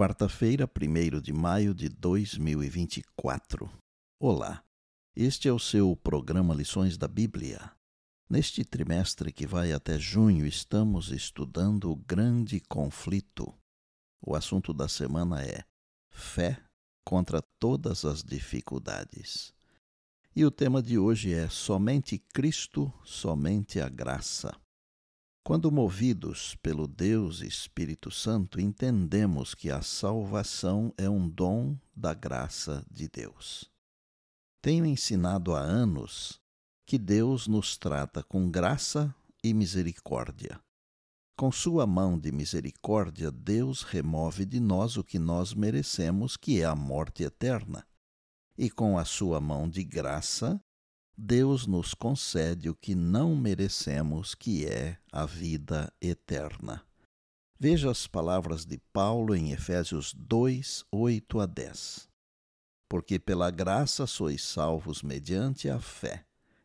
Quarta-feira, 1 de maio de 2024. Olá, este é o seu programa Lições da Bíblia. Neste trimestre que vai até junho, estamos estudando o grande conflito. O assunto da semana é Fé contra todas as dificuldades. E o tema de hoje é Somente Cristo, somente a graça. Quando movidos pelo Deus Espírito Santo, entendemos que a salvação é um dom da graça de Deus. Tenho ensinado há anos que Deus nos trata com graça e misericórdia. Com sua mão de misericórdia, Deus remove de nós o que nós merecemos, que é a morte eterna. E com a sua mão de graça, Deus nos concede o que não merecemos, que é a vida eterna. Veja as palavras de Paulo em Efésios 2, 8 a 10. Porque pela graça sois salvos mediante a fé,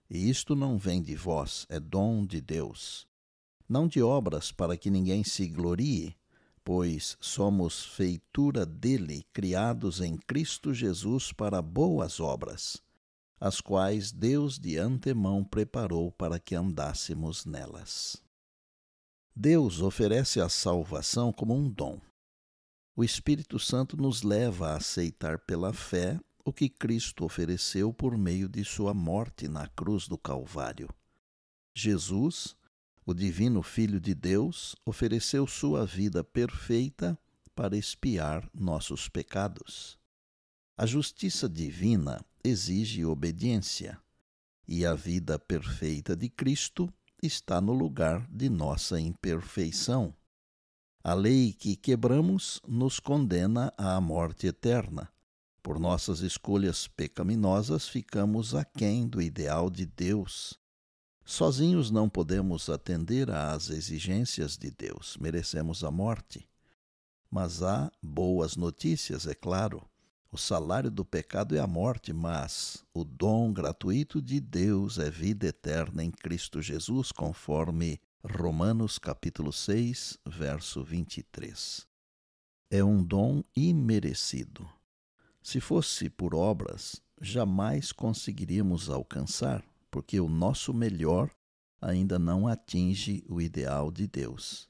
e isto não vem de vós, é dom de Deus. Não de obras para que ninguém se glorie, pois somos feitura dele, criados em Cristo Jesus para boas obras as quais Deus de antemão preparou para que andássemos nelas. Deus oferece a salvação como um dom. O Espírito Santo nos leva a aceitar pela fé o que Cristo ofereceu por meio de sua morte na cruz do Calvário. Jesus, o Divino Filho de Deus, ofereceu sua vida perfeita para expiar nossos pecados. A justiça divina exige obediência, e a vida perfeita de Cristo está no lugar de nossa imperfeição. A lei que quebramos nos condena à morte eterna. Por nossas escolhas pecaminosas, ficamos aquém do ideal de Deus. Sozinhos não podemos atender às exigências de Deus, merecemos a morte. Mas há boas notícias, é claro. O salário do pecado é a morte, mas o dom gratuito de Deus é vida eterna em Cristo Jesus, conforme Romanos capítulo 6, verso 23. É um dom imerecido. Se fosse por obras, jamais conseguiríamos alcançar, porque o nosso melhor ainda não atinge o ideal de Deus.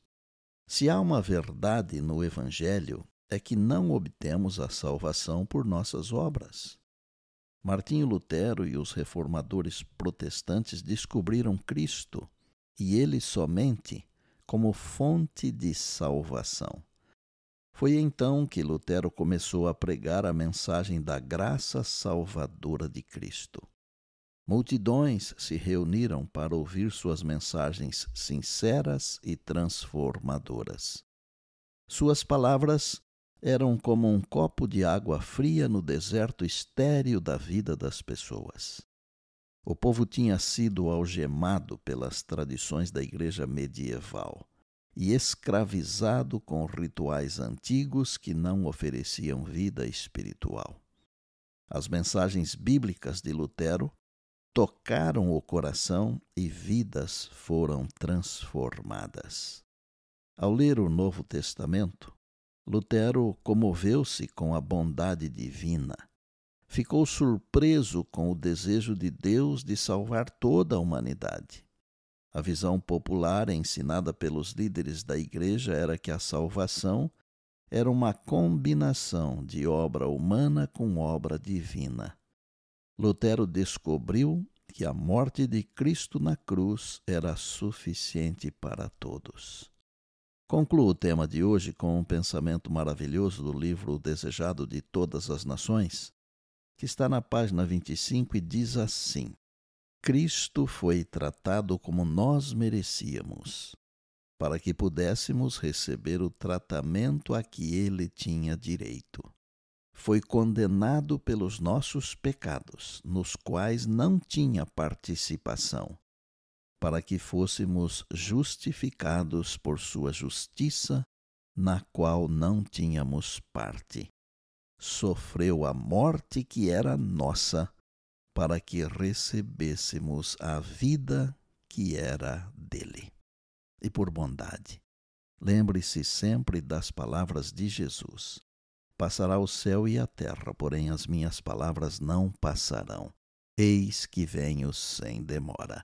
Se há uma verdade no Evangelho, é que não obtemos a salvação por nossas obras. Martinho Lutero e os reformadores protestantes descobriram Cristo e ele somente como fonte de salvação. Foi então que Lutero começou a pregar a mensagem da graça salvadora de Cristo. Multidões se reuniram para ouvir suas mensagens sinceras e transformadoras. Suas palavras eram como um copo de água fria no deserto estéril da vida das pessoas. O povo tinha sido algemado pelas tradições da igreja medieval e escravizado com rituais antigos que não ofereciam vida espiritual. As mensagens bíblicas de Lutero tocaram o coração e vidas foram transformadas. Ao ler o Novo Testamento, Lutero comoveu-se com a bondade divina. Ficou surpreso com o desejo de Deus de salvar toda a humanidade. A visão popular ensinada pelos líderes da Igreja era que a salvação era uma combinação de obra humana com obra divina. Lutero descobriu que a morte de Cristo na cruz era suficiente para todos. Concluo o tema de hoje com um pensamento maravilhoso do livro Desejado de Todas as Nações, que está na página 25 e diz assim: Cristo foi tratado como nós merecíamos, para que pudéssemos receber o tratamento a que ele tinha direito. Foi condenado pelos nossos pecados, nos quais não tinha participação para que fôssemos justificados por sua justiça, na qual não tínhamos parte. Sofreu a morte que era nossa, para que recebêssemos a vida que era dele. E por bondade, lembre-se sempre das palavras de Jesus. Passará o céu e a terra, porém as minhas palavras não passarão. Eis que venho sem demora.